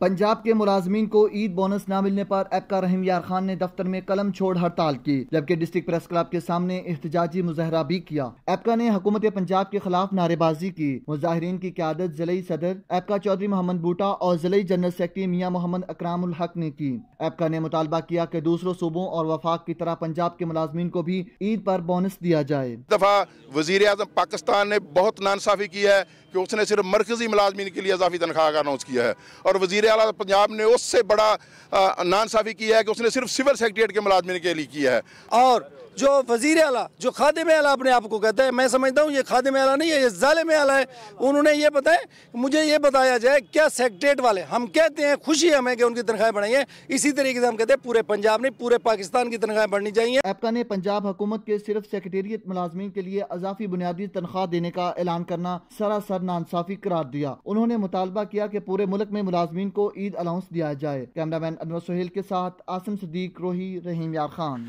پنجاب کے ملازمین کو عید بونس نہ ملنے پر ایپکا یار خان نے دفتر میں قلم چھوڑ ہڑتال کی جبکہ ڈسٹرکٹ کے سامنے احتجاجی مظاہرہ بھی کیا ایپکا نے حکومت پنجاب کے خلاف نعرے بازی کی مظاہرین کی قیادت ضلعی صدر ایپکا چودھری محمد بوٹا اور ضلعی جنرل سیکٹری میاں محمد اکرام الحق نے کی ایپکا نے مطالبہ کیا کہ دوسروں صوبوں اور وفاق کی طرح پنجاب کے ملازمین کو بھی عید پر بونس دیا جائے دفعہ وزیر اعظم پاکستان نے بہت نانصافی کی ہے کہ اس نے صرف مرکزی ملازمین کے لیے اضافی تنخواہ کا اناؤنس کیا ہے اور وزیر اعلیٰ پنجاب نے اس سے بڑا نانصافی کیا ہے کہ اس نے صرف سول سیکٹریٹ کے ملازمین کے لیے کیا ہے اور جو وزیر اعلیٰ جو خادم اعلیٰ اپنے آپ کو کہتا ہے میں سمجھتا ہوں یہ خادم اعلیٰ نہیں ہے یہ ظالم اعلیٰ ہے انہوں نے یہ بتائیں مجھے یہ بتایا جائے کیا سیکٹریٹ والے ہم کہتے ہیں خوشی ہمیں کہ ان کی تنخواہیں بڑھائی ہیں اسی طریقے سے ہم کہتے ہیں پورے پنجاب نہیں پورے پاکستان کی تنخواہیں بڑھنی چاہیے ایپکا نے پنجاب حکومت کے صرف سیکٹریٹ ملازمین کے لیے اضافی بنیادی تنخواہ دینے کا اعلان کرنا سراسر پر نانصافی قرار دیا انہوں نے مطالبہ کیا کہ پورے ملک میں ملازمین کو عید الاؤنس دیا جائے کیمرہ مین انور سہیل کے ساتھ آسم صدیق روحی رحیم یار خان